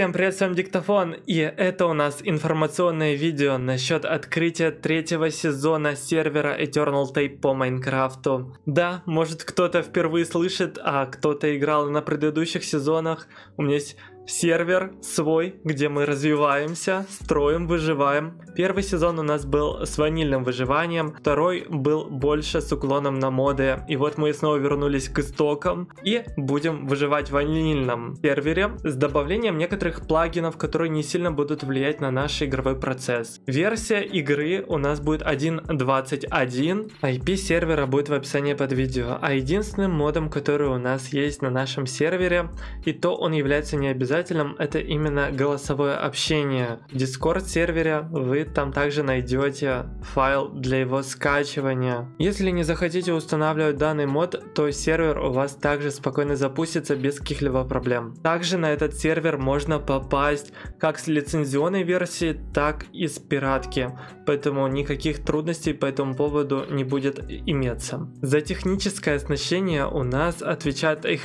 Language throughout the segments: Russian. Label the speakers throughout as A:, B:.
A: Всем привет, с вами Диктофон, и это у нас информационное видео насчет открытия третьего сезона сервера Eternal Tape по Майнкрафту. Да, может кто-то впервые слышит, а кто-то играл на предыдущих сезонах. У меня есть сервер свой, где мы развиваемся, строим, выживаем. Первый сезон у нас был с ванильным выживанием, второй был больше с уклоном на моды. И вот мы снова вернулись к истокам и будем выживать в ванильном сервере с добавлением некоторых плагинов, которые не сильно будут влиять на наш игровой процесс. Версия игры у нас будет 1.21, IP сервера будет в описании под видео, а единственным модом, который у нас есть на нашем сервере, и то он является не обязательным показателем это именно голосовое общение. В Discord сервере вы там также найдете файл для его скачивания. Если не захотите устанавливать данный мод, то сервер у вас также спокойно запустится без каких-либо проблем. Также на этот сервер можно попасть как с лицензионной версии, так и с пиратки, поэтому никаких трудностей по этому поводу не будет иметься. За техническое оснащение у нас отвечает I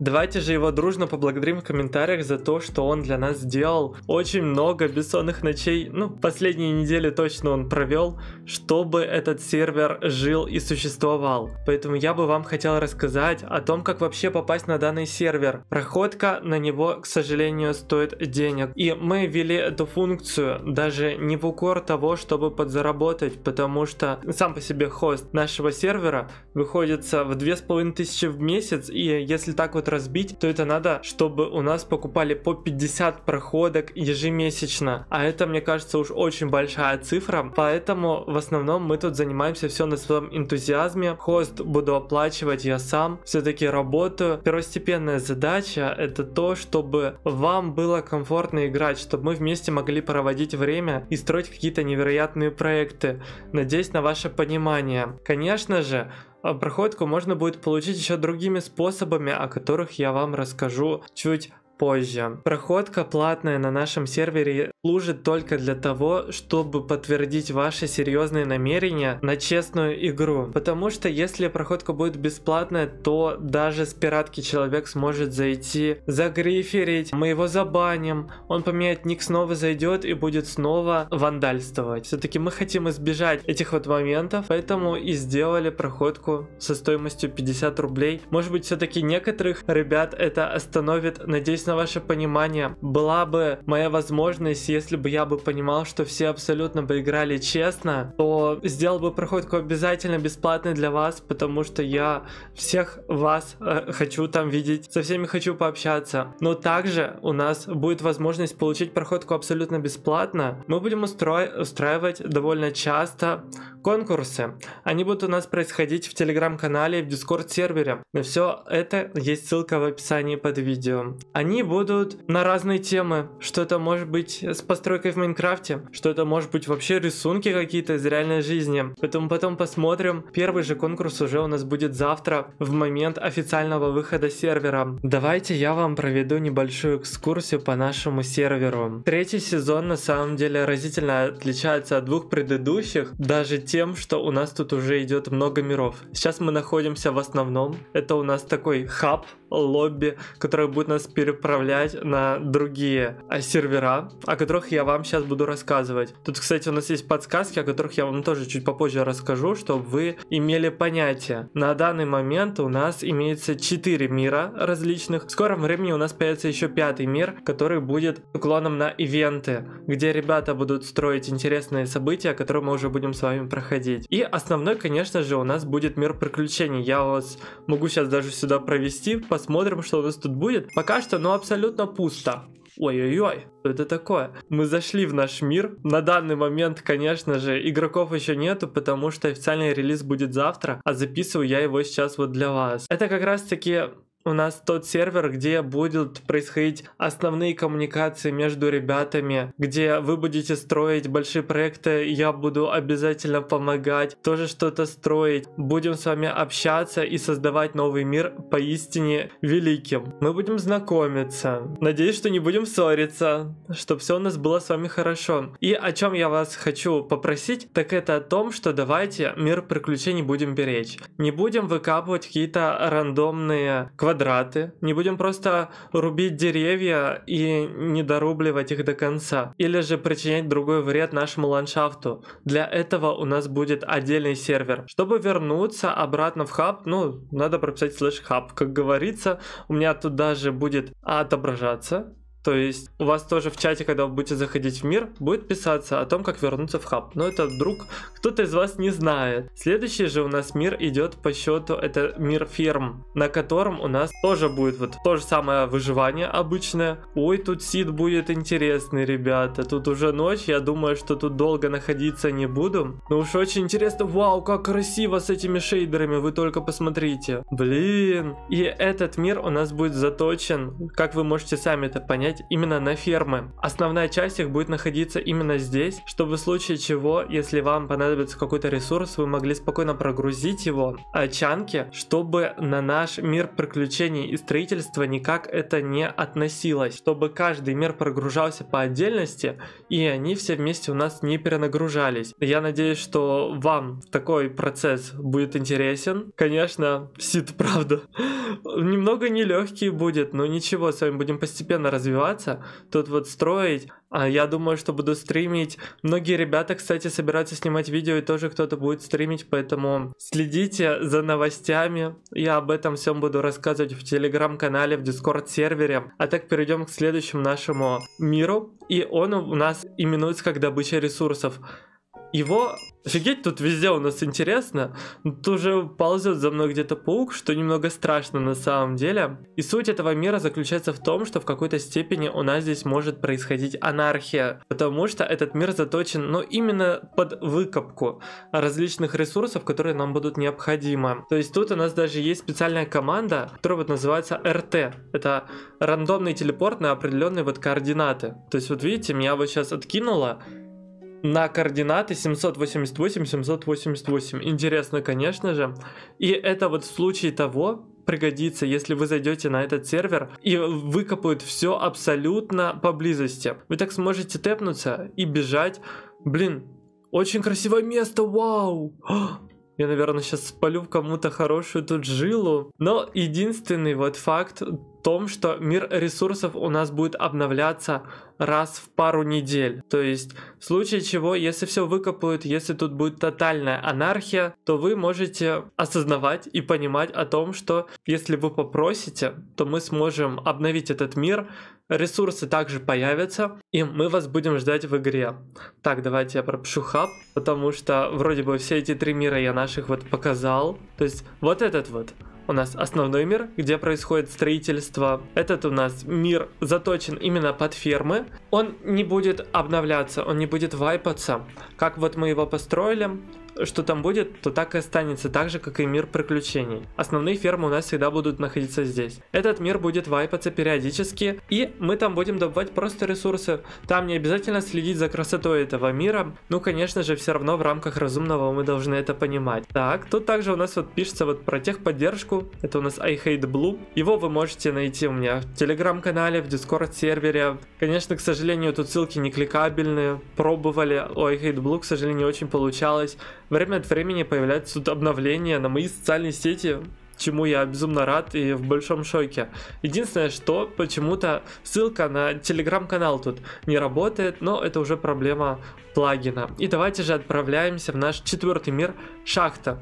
A: Давайте же его дружно поблагодарим в комментариях комментариях за то, что он для нас сделал очень много бессонных ночей. Ну, последние недели точно он провел, чтобы этот сервер жил и существовал. Поэтому я бы вам хотел рассказать о том, как вообще попасть на данный сервер. Проходка на него, к сожалению, стоит денег. И мы ввели эту функцию даже не в укор того, чтобы подзаработать, потому что сам по себе хост нашего сервера выходится в 2500 в месяц, и если так вот разбить, то это надо, чтобы у нас покупали по 50 проходок ежемесячно, а это, мне кажется, уж очень большая цифра, поэтому в основном мы тут занимаемся все на своем энтузиазме, хост буду оплачивать я сам, все-таки работаю. Первостепенная задача это то, чтобы вам было комфортно играть, чтобы мы вместе могли проводить время и строить какие-то невероятные проекты. Надеюсь на ваше понимание. Конечно же, а, проходку можно будет получить еще другими способами, о которых я вам расскажу чуть позже. Проходка платная на нашем сервере служит только для того, чтобы подтвердить ваши серьезные намерения на честную игру. Потому что если проходка будет бесплатная, то даже с пиратки человек сможет зайти, загриферить, мы его забаним, он поменяет ник, снова зайдет и будет снова вандальствовать. Все-таки мы хотим избежать этих вот моментов, поэтому и сделали проходку со стоимостью 50 рублей. Может быть все-таки некоторых ребят это остановит, надеюсь на ваше понимание, была бы моя возможность, если бы я бы понимал, что все абсолютно бы играли честно, то сделал бы проходку обязательно бесплатной для вас, потому что я всех вас э, хочу там видеть, со всеми хочу пообщаться. Но также у нас будет возможность получить проходку абсолютно бесплатно. Мы будем устро... устраивать довольно часто конкурсы. Они будут у нас происходить в телеграм-канале и в дискорд сервере. На все это есть ссылка в описании под видео. Они они будут на разные темы. Что это может быть с постройкой в Майнкрафте, что это может быть вообще рисунки какие-то из реальной жизни. Поэтому потом посмотрим. Первый же конкурс уже у нас будет завтра, в момент официального выхода сервера. Давайте я вам проведу небольшую экскурсию по нашему серверу. Третий сезон на самом деле разительно отличается от двух предыдущих, даже тем, что у нас тут уже идет много миров. Сейчас мы находимся в основном. Это у нас такой хаб, лобби, который будет нас переправлять отправлять на другие э, сервера, о которых я вам сейчас буду рассказывать. Тут, кстати, у нас есть подсказки, о которых я вам тоже чуть попозже расскажу, чтобы вы имели понятие. На данный момент у нас имеется 4 мира различных. В скором времени у нас появится еще пятый мир, который будет уклоном на ивенты, где ребята будут строить интересные события, которые мы уже будем с вами проходить. И основной, конечно же, у нас будет мир приключений. Я вас могу сейчас даже сюда провести, посмотрим, что у нас тут будет. Пока что, ну, абсолютно пусто. Ой-ой-ой, что это такое? Мы зашли в наш мир. На данный момент, конечно же, игроков еще нету, потому что официальный релиз будет завтра, а записываю я его сейчас вот для вас. Это как раз таки у нас тот сервер, где будут происходить основные коммуникации между ребятами, где вы будете строить большие проекты, я буду обязательно помогать, тоже что-то строить. Будем с вами общаться и создавать новый мир поистине великим. Мы будем знакомиться. Надеюсь, что не будем ссориться, чтобы все у нас было с вами хорошо. И о чем я вас хочу попросить, так это о том, что давайте мир приключений будем беречь. Не будем выкапывать какие-то рандомные квадраты квадраты, не будем просто рубить деревья и не дорубливать их до конца, или же причинять другой вред нашему ландшафту. Для этого у нас будет отдельный сервер. Чтобы вернуться обратно в хаб, ну, надо прописать слэш хаб, как говорится. У меня тут даже будет отображаться то есть у вас тоже в чате, когда вы будете заходить в мир, будет писаться о том, как вернуться в хаб. Но это вдруг кто-то из вас не знает. Следующий же у нас мир идет по счету, это мир ферм, на котором у нас тоже будет вот то же самое выживание обычное. Ой, тут сид будет интересный, ребята. Тут уже ночь, я думаю, что тут долго находиться не буду. Но уж очень интересно, вау, как красиво с этими шейдерами, вы только посмотрите. Блин. И этот мир у нас будет заточен, как вы можете сами это понять, распространять именно на фермы. Основная часть их будет находиться именно здесь, чтобы в случае чего, если вам понадобится какой-то ресурс, вы могли спокойно прогрузить его, а чанки, чтобы на наш мир приключений и строительства никак это не относилось, чтобы каждый мир прогружался по отдельности и они все вместе у нас не перенагружались. Я надеюсь, что вам такой процесс будет интересен. Конечно, сид правда, немного нелегкий будет, но ничего, с вами будем постепенно развиваться развиваться, тут вот строить. А я думаю, что буду стримить. Многие ребята, кстати, собираются снимать видео, и тоже кто-то будет стримить, поэтому следите за новостями. Я об этом всем буду рассказывать в телеграм-канале, в дискорд-сервере. А так перейдем к следующему нашему миру, и он у нас именуется как добыча ресурсов его... Офигеть, тут везде у нас интересно. Тут уже ползет за мной где-то паук, что немного страшно на самом деле. И суть этого мира заключается в том, что в какой-то степени у нас здесь может происходить анархия, потому что этот мир заточен, но ну, именно под выкопку различных ресурсов, которые нам будут необходимы. То есть тут у нас даже есть специальная команда, которая вот называется RT. Это рандомный телепорт на определенные вот координаты. То есть вот видите, меня вот сейчас откинуло, на координаты 788-788. Интересно, конечно же. И это вот в случае того, пригодится, если вы зайдете на этот сервер и выкопают все абсолютно поблизости. Вы так сможете тэпнуться и бежать. Блин, очень красивое место, вау! Я, наверное, сейчас спалю кому-то хорошую тут жилу. Но единственный вот факт том, что мир ресурсов у нас будет обновляться раз в пару недель. То есть, в случае чего, если все выкопают, если тут будет тотальная анархия, то вы можете осознавать и понимать о том, что если вы попросите, то мы сможем обновить этот мир, ресурсы также появятся, и мы вас будем ждать в игре. Так, давайте я пропишу хаб, потому что вроде бы все эти три мира я наших вот показал. То есть, вот этот вот у нас основной мир, где происходит строительство. Этот у нас мир заточен именно под фермы. Он не будет обновляться, он не будет вайпаться. Как вот мы его построили, что там будет, то так и останется, так же, как и мир приключений. Основные фермы у нас всегда будут находиться здесь. Этот мир будет вайпаться периодически, и мы там будем добывать просто ресурсы. Там не обязательно следить за красотой этого мира, ну, конечно же, все равно в рамках разумного мы должны это понимать. Так, тут также у нас вот пишется вот про техподдержку, это у нас I Hate Blue. Его вы можете найти у меня в телеграм-канале, в дискорд-сервере. Конечно, к сожалению, тут ссылки не кликабельные, пробовали, у I Hate Blue, к сожалению, не очень получалось. Время от времени появляются тут обновления на мои социальные сети, чему я безумно рад и в большом шоке. Единственное, что почему-то ссылка на телеграм-канал тут не работает, но это уже проблема плагина. И давайте же отправляемся в наш четвертый мир, шахта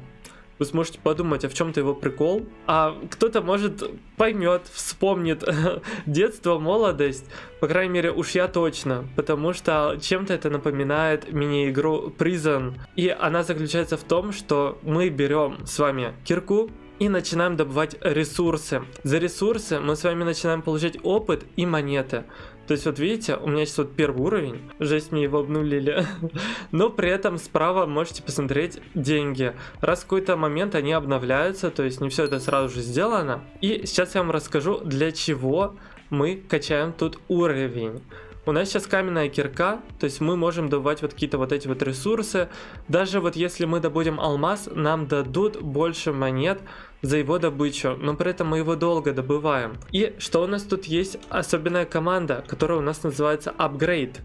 A: вы сможете подумать, а в чем-то его прикол. А кто-то, может, поймет, вспомнит детство, молодость. По крайней мере, уж я точно. Потому что чем-то это напоминает мини-игру Prison. И она заключается в том, что мы берем с вами кирку, и начинаем добывать ресурсы. За ресурсы мы с вами начинаем получать опыт и монеты. То есть вот видите, у меня сейчас вот первый уровень, жесть мне его обнулили, но при этом справа можете посмотреть деньги. Раз в какой-то момент они обновляются, то есть не все это сразу же сделано. И сейчас я вам расскажу, для чего мы качаем тут уровень. У нас сейчас каменная кирка, то есть мы можем добывать вот какие-то вот эти вот ресурсы. Даже вот если мы добудем алмаз, нам дадут больше монет, за его добычу, но при этом мы его долго добываем. И что у нас тут есть особенная команда, которая у нас называется Upgrade.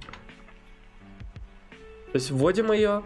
A: То есть вводим ее,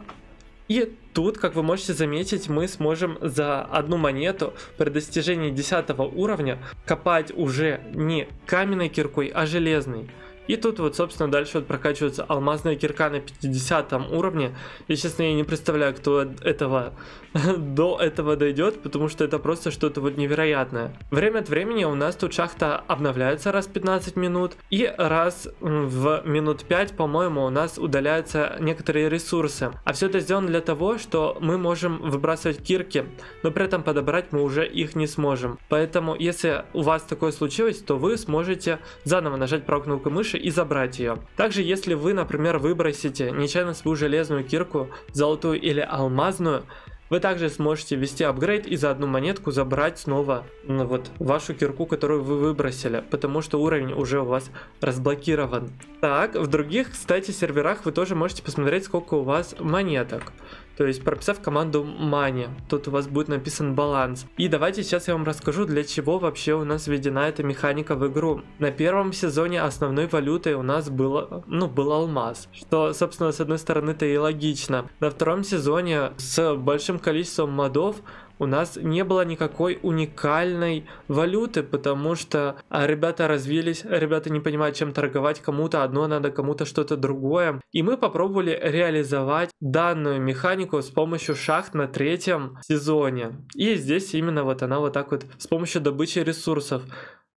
A: и тут, как вы можете заметить, мы сможем за одну монету при достижении 10 уровня копать уже не каменной киркой, а железной. И тут вот, собственно, дальше вот прокачивается алмазная кирка на 50 уровне. И, честно, я не представляю, кто от этого до этого дойдет, потому что это просто что-то вот невероятное. Время от времени у нас тут шахта обновляется раз в 15 минут. И раз в минут 5, по-моему, у нас удаляются некоторые ресурсы. А все это сделано для того, что мы можем выбрасывать кирки, но при этом подобрать мы уже их не сможем. Поэтому, если у вас такое случилось, то вы сможете заново нажать правую кнопку мыши суши и забрать ее. Также если вы, например, выбросите нечаянно свою железную кирку, золотую или алмазную, вы также сможете ввести апгрейд и за одну монетку забрать снова ну, вот вашу кирку, которую вы выбросили, потому что уровень уже у вас разблокирован. Так, в других, кстати, серверах вы тоже можете посмотреть, сколько у вас монеток то есть прописав команду money, тут у вас будет написан баланс. И давайте сейчас я вам расскажу, для чего вообще у нас введена эта механика в игру. На первом сезоне основной валютой у нас было, ну, был алмаз, что, собственно, с одной стороны, это и логично. На втором сезоне с большим количеством модов у нас не было никакой уникальной валюты, потому что а, ребята развились, ребята не понимают, чем торговать, кому-то одно надо, кому-то что-то другое. И мы попробовали реализовать данную механику с помощью шахт на третьем сезоне. И здесь именно вот она вот так вот с помощью добычи ресурсов.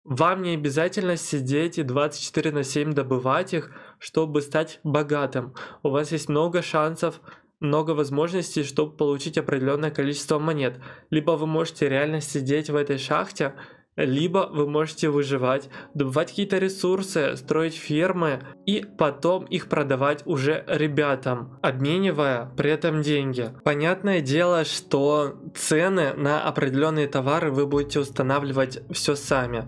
A: Вам не обязательно сидеть и 24 на 7 добывать их, чтобы стать богатым. У вас есть много шансов много возможностей, чтобы получить определенное количество монет. Либо вы можете реально сидеть в этой шахте, либо вы можете выживать, добывать какие-то ресурсы, строить фермы и потом их продавать уже ребятам, обменивая при этом деньги. Понятное дело, что цены на определенные товары вы будете устанавливать все сами.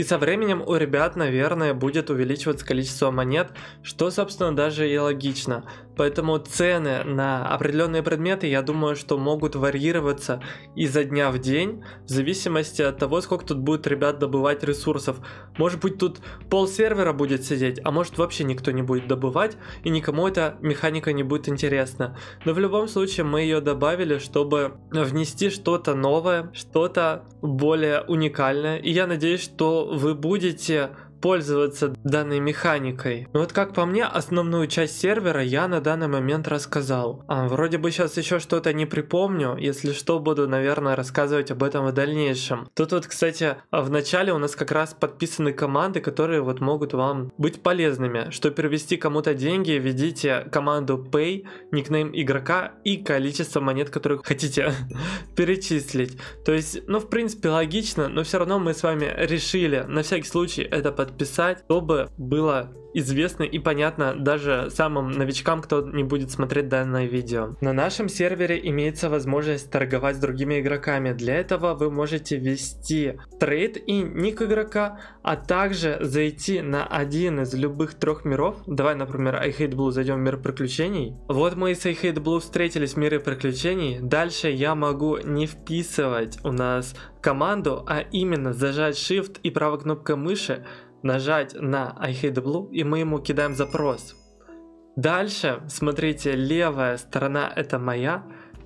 A: И со временем у ребят, наверное, будет увеличиваться количество монет, что, собственно, даже и логично. Поэтому цены на определенные предметы, я думаю, что могут варьироваться изо дня в день, в зависимости от того, сколько тут будет ребят добывать ресурсов. Может быть, тут пол сервера будет сидеть, а может вообще никто не будет добывать, и никому эта механика не будет интересна. Но в любом случае мы ее добавили, чтобы внести что-то новое, что-то более уникальное. И я надеюсь, что вы будете пользоваться данной механикой. Но вот как по мне, основную часть сервера я на данный момент рассказал. А, вроде бы сейчас еще что-то не припомню, если что, буду, наверное, рассказывать об этом в дальнейшем. Тут вот, кстати, а в начале у нас как раз подписаны команды, которые вот могут вам быть полезными. чтобы перевести кому-то деньги, введите команду Pay, никнейм игрока и количество монет, которые хотите перечислить. То есть, ну, в принципе, логично, но все равно мы с вами решили на всякий случай это подписать подписать, чтобы было известно и понятно даже самым новичкам, кто не будет смотреть данное видео. На нашем сервере имеется возможность торговать с другими игроками. Для этого вы можете ввести трейд и ник игрока, а также зайти на один из любых трех миров. Давай, например, I Hate Blue зайдем в мир приключений. Вот мы с I Hate Blue встретились в мире приключений. Дальше я могу не вписывать у нас команду, а именно зажать Shift и правой кнопкой мыши нажать на I hate blue, и мы ему кидаем запрос. Дальше, смотрите, левая сторона это моя,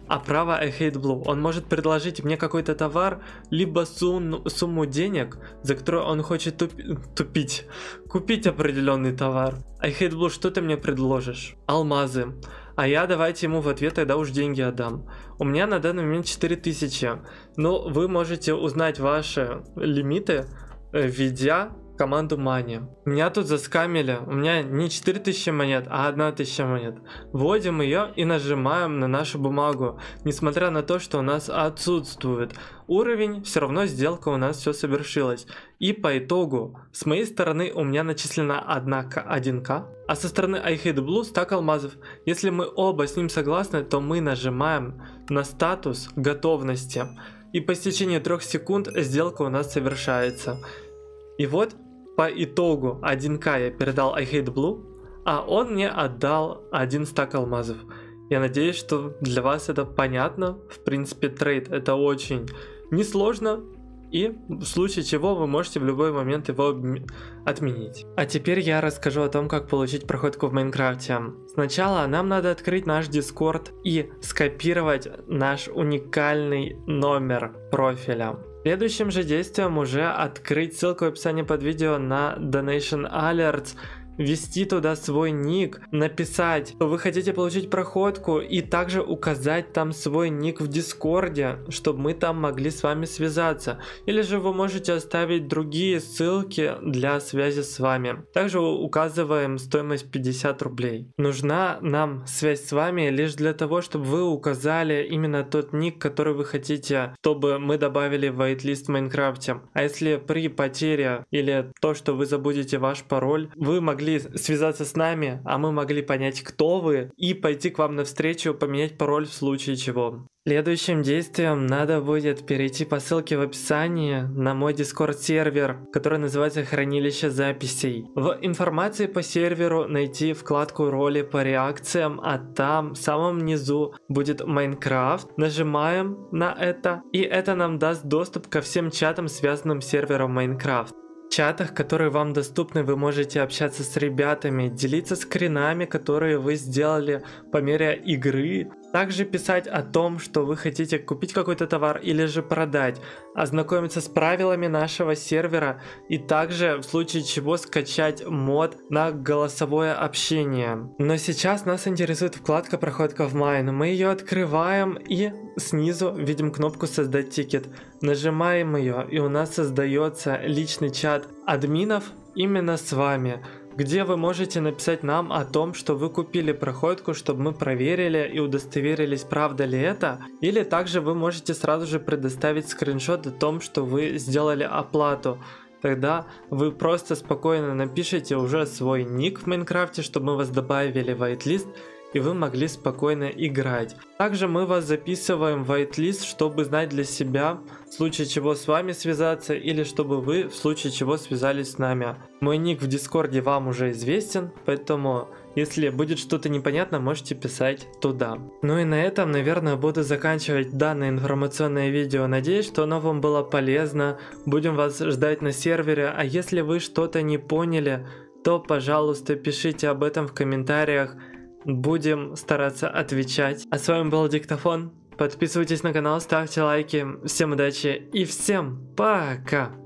A: а правая I hate blue. Он может предложить мне какой-то товар, либо сум, сумму денег, за которую он хочет туп, тупить, купить определенный товар. I hate blue, что ты мне предложишь? Алмазы. А я давайте ему в ответ тогда уж деньги отдам. У меня на данный момент 4000. Но ну, вы можете узнать ваши лимиты, э, введя команду Мани. Меня тут заскамили, у меня не 4000 монет, а 1000 монет. Вводим ее и нажимаем на нашу бумагу, несмотря на то, что у нас отсутствует уровень, все равно сделка у нас все совершилась. И по итогу, с моей стороны у меня начислена 1К, 1К, а со стороны I Hate Blue стак алмазов. Если мы оба с ним согласны, то мы нажимаем на статус готовности. И по истечении 3 секунд сделка у нас совершается. И вот по итогу 1к я передал I Hate Blue, а он мне отдал один стак алмазов. Я надеюсь, что для вас это понятно. В принципе, трейд это очень несложно, и в случае чего вы можете в любой момент его отменить. А теперь я расскажу о том, как получить проходку в Майнкрафте. Сначала нам надо открыть наш Дискорд и скопировать наш уникальный номер профиля. Следующим же действием уже открыть ссылку в описании под видео на Donation Alerts ввести туда свой ник, написать, что вы хотите получить проходку и также указать там свой ник в Дискорде, чтобы мы там могли с вами связаться. Или же вы можете оставить другие ссылки для связи с вами. Также указываем стоимость 50 рублей. Нужна нам связь с вами лишь для того, чтобы вы указали именно тот ник, который вы хотите, чтобы мы добавили в waitlist в Майнкрафте. А если при потере или то, что вы забудете ваш пароль, вы могли могли связаться с нами, а мы могли понять, кто вы, и пойти к вам навстречу, поменять пароль в случае чего. Следующим действием надо будет перейти по ссылке в описании на мой Discord сервер, который называется «Хранилище записей». В информации по серверу найти вкладку роли по реакциям, а там в самом низу будет Майнкрафт. Нажимаем на это, и это нам даст доступ ко всем чатам, связанным с сервером Майнкрафт чатах, которые вам доступны, вы можете общаться с ребятами, делиться скринами, которые вы сделали по мере игры. Также писать о том, что вы хотите купить какой-то товар или же продать, ознакомиться с правилами нашего сервера и также в случае чего скачать мод на голосовое общение. Но сейчас нас интересует вкладка «Проходка в майн». Мы ее открываем и снизу видим кнопку «Создать тикет». Нажимаем ее и у нас создается личный чат админов именно с вами где вы можете написать нам о том, что вы купили проходку, чтобы мы проверили и удостоверились, правда ли это, или также вы можете сразу же предоставить скриншот о том, что вы сделали оплату. Тогда вы просто спокойно напишите уже свой ник в Майнкрафте, чтобы мы вас добавили в whitelist, и вы могли спокойно играть. Также мы вас записываем в whitelist, чтобы знать для себя, в случае чего с вами связаться или чтобы вы в случае чего связались с нами. Мой ник в дискорде вам уже известен, поэтому если будет что-то непонятно, можете писать туда. Ну и на этом, наверное, буду заканчивать данное информационное видео. Надеюсь, что оно вам было полезно. Будем вас ждать на сервере. А если вы что-то не поняли, то, пожалуйста, пишите об этом в комментариях будем стараться отвечать. А с вами был Диктофон. Подписывайтесь на канал, ставьте лайки. Всем удачи и всем пока!